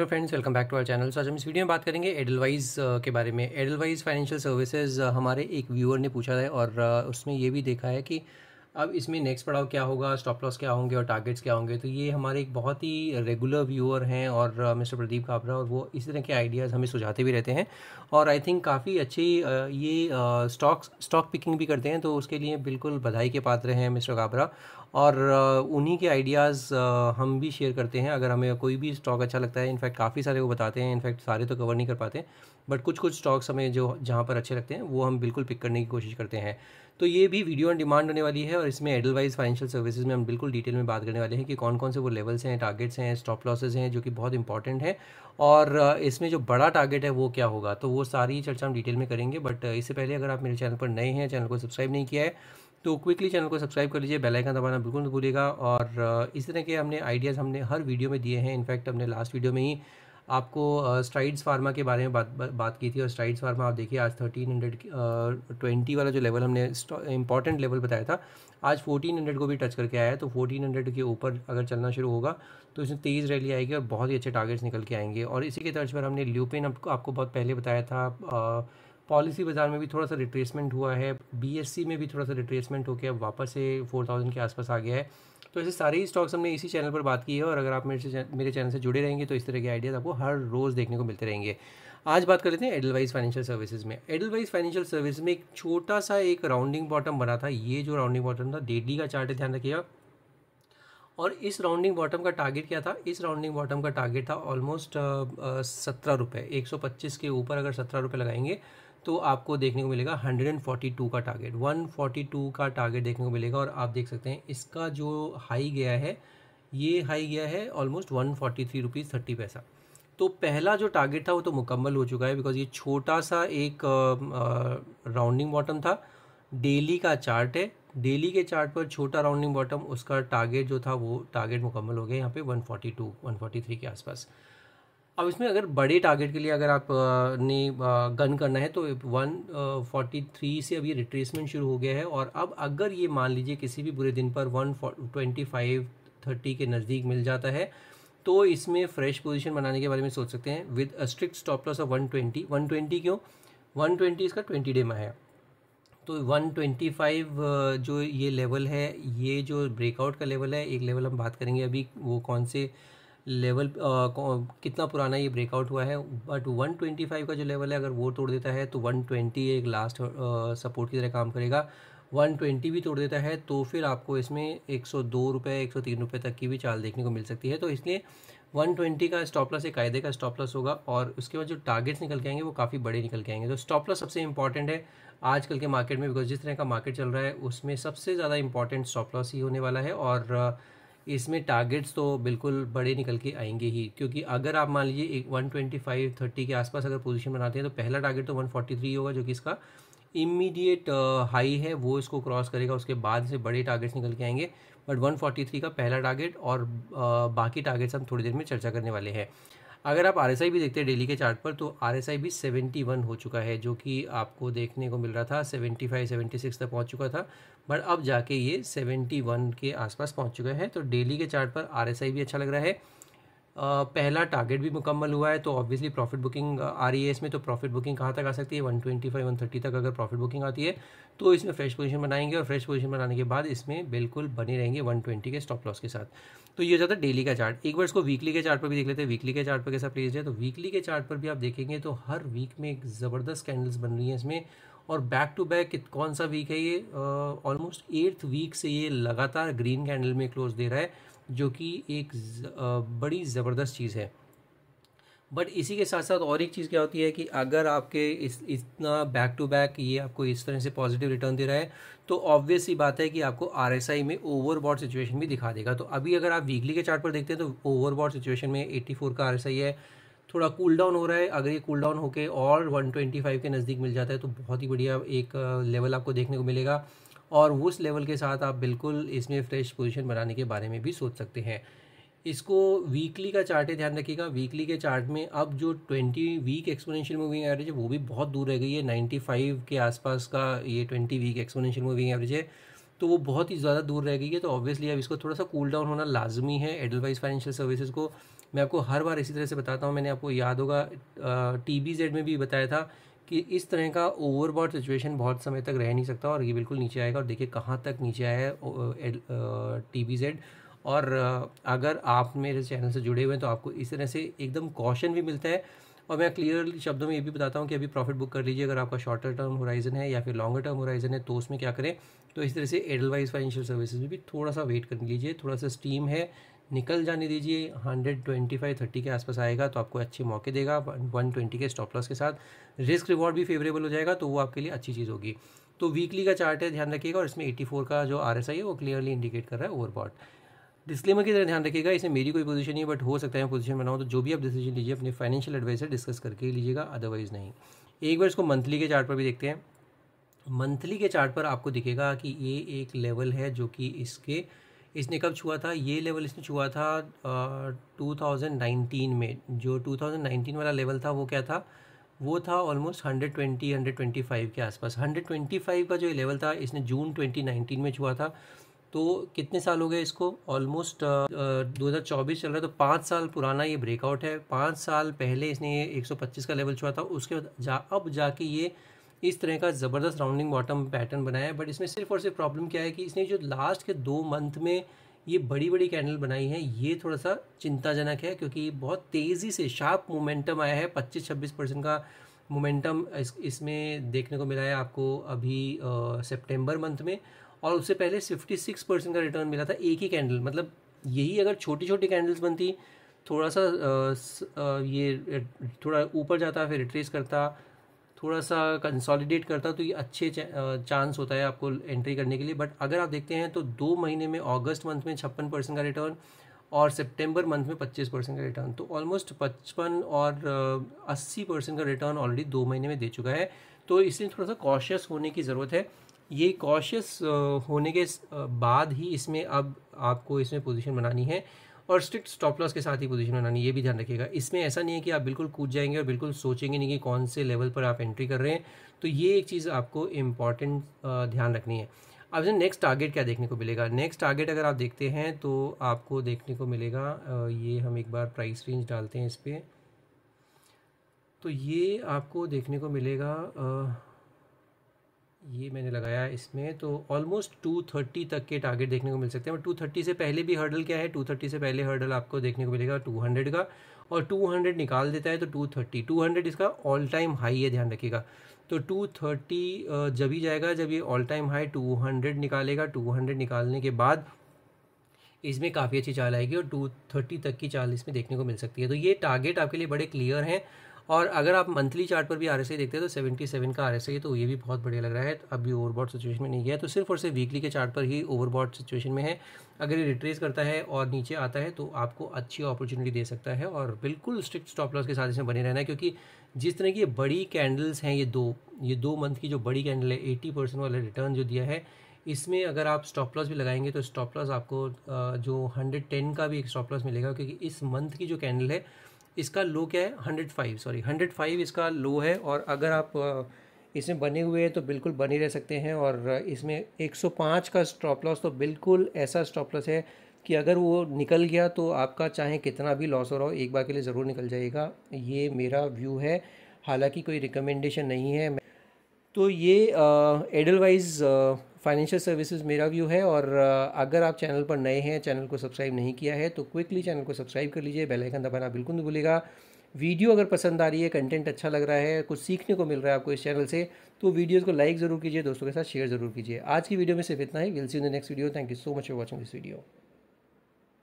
hello friends welcome back to our channel आज हम इस वीडियो में बात करेंगे एडलवाइज uh, के बारे में एडलवाइज फाइनेंशियल सर्विसेज हमारे एक व्यूअर ने पूछा है और uh, उसने ये भी देखा है कि अब इसमें नेक्स्ट पड़ाव क्या होगा स्टॉप लॉस क्या होंगे और टारगेट्स क्या होंगे तो ये हमारे एक बहुत ही रेगुलर व्यूअर हैं और मिस्टर प्रदीप काबरा और वो इसी तरह के आइडियाज़ हमें सुझाते भी रहते हैं और आई थिंक काफ़ी अच्छी uh, ये स्टॉक स्टॉक पिकिंग भी करते हैं तो उसके लिए बिल्कुल बधाई के पात्र हैं मिस्टर काबरा और उन्हीं के आइडियाज़ हम भी शेयर करते हैं अगर हमें कोई भी स्टॉक अच्छा लगता है इनफैक्ट काफ़ी सारे वो बताते हैं इनफैक्ट सारे तो कवर नहीं कर पाते बट कुछ कुछ स्टॉक्स हमें जो जहाँ पर अच्छे लगते हैं वो हम बिल्कुल पिक करने की कोशिश करते हैं तो ये भी वीडियो ऑन डिमांड होने वाली है और इसमें एडलवाइज फाइनेंशियल सर्विसेज में हम बिल्कुल डिटेल में बात करने वाले हैं कि कौन कौन से वो लेवल्स हैं टारगेट्स हैं स्टॉप लॉसेज हैं जो कि बहुत इंपॉर्टेंट है और इसमें जो बड़ा टारगेट है वो क्या होगा तो वो सारी चर्चा हम डिटेल में करेंगे बट इससे पहले अगर आप मेरे चैनल पर नए हैं चैनल को सब्सक्राइब नहीं किया है तो क्विकली चैनल को सब्सक्राइब कर लीजिए बेल आइकन दबाना बिल्कुल नहीं भूलिएगा और uh, इस तरह के हमने आइडियाज़ हमने हर वीडियो में दिए हैं इनफैक्ट हमने लास्ट वीडियो में ही आपको स्ट्राइड्स uh, फार्मा के बारे में बात बात की थी और स्ट्राइड्स फार्मा आप देखिए आज थर्टीन हंड्रेड ट्वेंटी वाला जो लेवल हमने इंपॉर्टेंट लेवल बताया था आज फोर्टीन हंड्रेड को भी टच करके आया है तो फोर्टीन हंड्रेड के ऊपर अगर चलना शुरू होगा तो इसमें तेज़ रैली आएगी और बहुत ही अच्छे टारगेट्स निकल के आएंगे और इसी के तर्ज पर हमने ल्यूपिन आपको आपको बहुत पहले बताया था आ, uh, पॉलिसी बाज़ार में भी थोड़ा सा रिट्रेसमेंट हुआ है बी e में भी थोड़ा सा रिट्रेसमेंट होकर अब वापस से फोर थाउजेंड के आसपास आ गया है तो ऐसे सारे ही स्टॉक्स हमने इसी चैनल पर बात की है और अगर आप मेरे से मेरे चैनल से जुड़े रहेंगे तो इस तरह के आइडियाज़ आपको हर रोज़ देखने को मिलते रहेंगे आज बात कर लेते हैं एडलवाइज फाइनेंशियल सर्विसेज में एडलवाइज फाइनेंशियल सर्विस में एक छोटा सा एक राउंडिंग बॉटम बना था ये जो राउंडिंग बॉटम था डेडी का चार्ट ध्यान रखिएगा और इस राउंडिंग बॉटम का टारगेट क्या था इस राउंडिंग बॉटम का टारगेट था ऑलमोस्ट सत्रह रुपये एक सौ पच्चीस के ऊपर अगर सत्रह रुपये लगाएंगे तो आपको देखने को मिलेगा 142 का टारगेट 142 का टारगेट देखने को मिलेगा और आप देख सकते हैं इसका जो हाई गया है ये हाई गया है almost one forty three rupees thirty पैसा तो पहला जो टारगेट था वो तो मुकम्मल हो चुका है बिकॉज ये छोटा सा एक राउंडिंग बॉटम था डेली का चार्ट है डेली के चार्ट पर छोटा राउंडिंग बॉटम उसका टारगेट जो था वो टारगेट मुकम्मल हो गया यहाँ पे 142 143 के आसपास अब इसमें अगर बड़े टारगेट के लिए अगर आप ने गन करना है तो वन फोर्टी थ्री से अभी रिट्रेसमेंट शुरू हो गया है और अब अगर ये मान लीजिए किसी भी बुरे दिन पर वन ट्वेंटी फाइव थर्टी के नज़दीक मिल जाता है तो इसमें फ्रेश पोजीशन बनाने के बारे में सोच सकते हैं with strict stop loss of one twenty one twenty क्यों वन ट्वेंटी इसका ट्वेंटी डे में है तो 125 जो ये लेवल है ये जो ब्रेकआउट का लेवल है एक लेवल हम बात करेंगे अभी वो कौन से लेवल कितना पुराना ये ब्रेकआउट हुआ है बट 125 का जो लेवल है अगर वो तोड़ देता है तो 120 एक लास्ट सपोर्ट की तरह काम करेगा 120 भी तोड़ देता है तो फिर आपको इसमें एक सौ दो रुपये एक सौ तीन रुपये तक की भी चाल देखने को मिल सकती है तो इसलिए 120 का स्टॉप लॉस एक कायदे का स्टॉप लॉस होगा और उसके बाद जो टारगेट्स निकल के आएंगे वो काफ़ी बड़े निकल के आएंगे तो स्टॉप लॉस सबसे इंपॉर्टेंट है आजकल के मार्केट में बिकॉज जिस तरह का मार्केट चल रहा है उसमें सबसे ज़्यादा इंपॉर्टेंट स्टॉप लॉस ही होने वाला है और इसमें टारगेट्स तो बिल्कुल बड़े निकल के आएंगे ही क्योंकि अगर आप मान लीजिए एक वन ट्वेंटी फाइव थर्टी के आसपास अगर पोजीशन बनाते हैं तो पहला टारगेट तो वन फोर्टी थ्री होगा जो कि इसका इमीडिएट हाई है वो इसको क्रॉस करेगा उसके बाद से बड़े टारगेट्स निकल के आएंगे बट 143 का पहला टारगेट और बाकी टारगेट्स हम थोड़ी देर में चर्चा करने वाले हैं अगर आप आर भी देखते हैं डेली के चार्ट पर तो आर भी 71 हो चुका है जो कि आपको देखने को मिल रहा था 75 76 तक पहुंच चुका था बट अब जाके ये सेवेंटी वन के आसपास पहुंच चुके हैं तो डेली के चार्ट पर आर भी अच्छा लग रहा है पहला टारगेट भी मुकम्मल हुआ है तो ऑब्वियसली प्रॉफिट बुकिंग आ रही है इसमें तो प्रॉफिट बुकिंग कहाँ तक आ सकती है वन थर्टी तक अगर प्रॉफिट बुकिंग आती है तो इसमें फ्रेश पोजिशन बनाएंगे और फ्रेश पोजिशन बनाने के बाद इसमें बिल्कुल बने रहेंगे ट्वेंटी के स्टॉप लॉस के साथ तो ये ज़्यादा जाता है डेली का चार्ट एक बार इसको वीकली के चार्ट पर भी देख लेते हैं वीकली के चार्ट पर कैसा प्लेस है तो वीकली के चार्ट पर भी आप देखेंगे तो हर वीक में एक ज़बरदस्त कैंडल्स बन रही हैं इसमें और बैक टू बैक कौन सा वीक है ये ऑलमोस्ट एट्थ वीक से ये लगातार ग्रीन कैंडल में क्लोज दे रहा है जो कि एक ज, आ, बड़ी ज़बरदस्त चीज़ है बट इसी के साथ साथ और एक चीज़ क्या होती है कि अगर आपके इस इतना बैक टू बैक ये आपको इस तरह से पॉजिटिव रिटर्न दे रहा है तो ऑब्वियस ही बात है कि आपको आर एस आई में ओवरबॉड सिचुएशन भी दिखा देगा तो अभी अगर आप वीकली के चार्ट पर देखते हैं तो ओवरबॉड सिचुएशन में एट्टी फोर का आर एस आई है थोड़ा कूल डाउन हो रहा है अगर ये कूल डाउन होकर और 125 के नज़दीक मिल जाता है तो बहुत ही बढ़िया एक लेवल आपको देखने को मिलेगा और उस लेवल के साथ आप बिल्कुल इसमें फ्रेश पोजीशन बनाने के बारे में भी सोच सकते हैं इसको वीकली का चार्ट है ध्यान रखिएगा वीकली के चार्ट में अब जो 20 वीक एक्सपोनेंशियल मूविंग एवरेज है वो भी बहुत दूर रह गई है फाइव के आसपास का ये twenty week exponential moving average है तो वो बहुत ही ज़्यादा दूर रह गई है तो ऑब्वियसली अब इसको थोड़ा सा कूल डाउन होना लाजमी है एडलवाइज फाइनेंशियल सर्विसेज को मैं आपको हर बार इसी तरह से बताता हूँ मैंने आपको याद होगा टी बी जेड में भी बताया था कि इस तरह का ओवरबॉड सिचुएशन बहुत समय तक रह नहीं सकता और ये बिल्कुल नीचे आएगा और देखिए कहाँ तक नीचे आया है टी बी जेड और अगर आप मेरे चैनल से जुड़े हुए हैं तो आपको इस तरह से एकदम कॉशन भी मिलता है और मैं क्लियर शब्दों में ये भी बताता हूँ कि अभी प्रॉफिट बुक कर लीजिए अगर आपका शॉर्टर टर्म होराइजन है या फिर लॉन्गर टर्म होराइजन है तो उसमें क्या करें तो इस तरह से एडलवाइज फाइनेंशियल सर्विसेज में भी थोड़ा सा वेट कर लीजिए थोड़ा सा स्टीम है निकल जाने दीजिए 125 30 के आसपास आएगा तो आपको अच्छे मौके देगा 120 के स्टॉप लॉस के साथ रिस्क रिवॉर्ड भी फेवरेबल हो जाएगा तो वो आपके लिए अच्छी चीज़ होगी तो वीकली का चार्ट है ध्यान रखिएगा और इसमें 84 का जो आर है वो क्लियरली इंडिकेट कर रहा है ओवरबॉट डिस्क्लेमर की तरह ध्यान रखिएगा इसमें मेरी कोई पोजीशन नहीं है बट हो सकता है मैं पोजीशन बनाऊँ तो जो भी आप डिसीजन लीजिए अपने फाइनेंशियल एडवाइजर डिस्कस करके लीजिएगा अदरवाइज़ नहीं एक बार इसको मंथली के चार्ट पर भी देखते हैं मंथली के चार्ट पर आपको दिखेगा कि ये एक लेवल है जो कि इसके इसने कब छुआ था ये लेवल इसने छुआ था टू थाउजेंड नाइनटीन में जो टू थाउजेंड नाइनटीन वाला लेवल था वो क्या था वो था almost hundred twenty hundred twenty five के आसपास हंड्रेड ट्वेंटी फाइव का जो लेवल था इसने जून ट्वेंटी में छुआ था तो कितने साल हो गए इसको ऑलमोस्ट दो हज़ार चौबीस चल रहा है तो पाँच साल पुराना ये ब्रेकआउट है पाँच साल पहले इसने ये एक सौ पच्चीस का लेवल छुआ था उसके बाद जा अब जाके ये इस तरह का ज़बरदस्त राउंडिंग बॉटम पैटर्न बनाया है बट इसमें सिर्फ और सिर्फ प्रॉब्लम क्या है कि इसने जो लास्ट के दो मंथ में ये बड़ी बड़ी कैंडल बनाई है ये थोड़ा सा चिंताजनक है क्योंकि बहुत तेज़ी से शार्प मोमेंटम आया है पच्चीस छब्बीस परसेंट का मोमेंटम इस इसमें देखने को मिला है आपको अभी सेप्टेम्बर मंथ में और उससे पहले फिफ्टी सिक्स परसेंट का रिटर्न मिला था एक ही कैंडल मतलब यही अगर छोटी छोटी कैंडल्स बनती थोड़ा सा आ, स, आ, ये थोड़ा ऊपर जाता फिर रिट्रेस करता थोड़ा सा कंसोलिडेट करता तो ये अच्छे चांस होता है आपको एंट्री करने के लिए बट अगर आप देखते हैं तो दो महीने में अगस्त मंथ में छप्पन परसेंट का रिटर्न और सितंबर मंथ में पच्चीस परसेंट का रिटर्न तो ऑलमोस्ट पचपन और अस्सी परसेंट का रिटर्न ऑलरेडी दो महीने में दे चुका है तो इसलिए थोड़ा सा कॉशियस होने की ज़रूरत है ये कॉशियस होने के बाद ही इसमें अब आपको इसमें पोजिशन बनानी है और स्ट्रिक्ट स्टॉप लॉस के साथ ही पोजीशन बनानी ये भी ध्यान रखिएगा इसमें ऐसा नहीं है कि आप बिल्कुल कूद जाएंगे और बिल्कुल सोचेंगे नहीं कि कौन से लेवल पर आप एंट्री कर रहे हैं तो ये एक चीज़ आपको इम्पॉर्टेंट ध्यान रखनी है अब जो नेक्स्ट टारगेट क्या देखने को मिलेगा नेक्स्ट टारगेट अगर आप देखते हैं तो आपको देखने को मिलेगा ये हम एक बार प्राइस रेंज डालते हैं इस पर तो ये आपको देखने को मिलेगा ये मैंने लगाया इसमें तो ऑलमोस्ट टू थर्टी तक के टारगेट देखने को मिल सकते हैं और टू थर्टी से पहले भी हर्डल क्या है टू थर्टी से पहले हर्डल आपको देखने को मिलेगा टू हंड्रेड का और टू हंड्रेड निकाल देता है तो टू थर्टी टू हंड्रेड इसका ऑल टाइम हाई है ध्यान रखिएगा तो टू थर्टी जब ही जाएगा जब ये all time high two hundred निकालेगा टू हंड्रेड निकालने के बाद इसमें काफ़ी अच्छी चाल आएगी और टू थर्टी तक की चाल इसमें देखने को मिल सकती है तो ये टारगेट आपके लिए बड़े क्लियर हैं और अगर आप मंथली चार्ट पर भी आर देखते हैं तो सेवेंटी सेवन का आर तो ये भी बहुत बढ़िया लग रहा है तो अभी ओवरबॉट सिचुएशन में नहीं गया तो सिर्फ और सिर्फ वीकली के चार्ट पर ही ओवरबॉट सिचुएशन में है अगर ये रिट्रेस करता है और नीचे आता है तो आपको अच्छी अपॉर्चुनिटी दे सकता है और बिल्कुल स्ट्रिक्ट स्टॉप लॉस के साथ इसमें बने रहना है क्योंकि जिस तरह की बड़ी कैंडल्स हैं ये दो ये दो मंथ की जो बड़ी कैंडल है एटी परसेंट वाला रिटर्न जो दिया है इसमें अगर आप स्टॉप लॉस भी लगाएंगे तो स्टॉप लॉस आपको जो हंड्रेड टेन का भी एक स्टॉप लॉस मिलेगा क्योंकि इस मंथ की जो कैंडल है इसका लो क्या है hundred five sorry hundred five इसका लो है और अगर आप इसमें बने हुए हैं तो बिल्कुल बने रह सकते हैं और इसमें 105 का स्टॉप लॉस तो बिल्कुल ऐसा स्टॉप लॉस है कि अगर वो निकल गया तो आपका चाहे कितना भी लॉस हो रहा हो एक बार के लिए ज़रूर निकल जाएगा ये मेरा व्यू है हालांकि कोई रिकमेंडेशन नहीं है तो ये एडलवाइज़ फाइनेंशियल सर्विसेज मेरा व्यू है और अगर आप चैनल पर नए हैं चैनल को सब्सक्राइब नहीं किया है तो क्विकली चैनल को सब्सक्राइब कर लीजिए बेल आइकन दबाना बिल्कुल नहीं भूलेगा वीडियो अगर पसंद आ रही है कंटेंट अच्छा लग रहा है कुछ सीखने को मिल रहा है आपको इस चैनल से तो वीडियोज़ को लाइक ज़रूर कीजिए दोस्तों के साथ शेयर ज़रूर कीजिए आज की वीडियो में सिर्फ इतना ही will see in the next video thank you so much for watching this video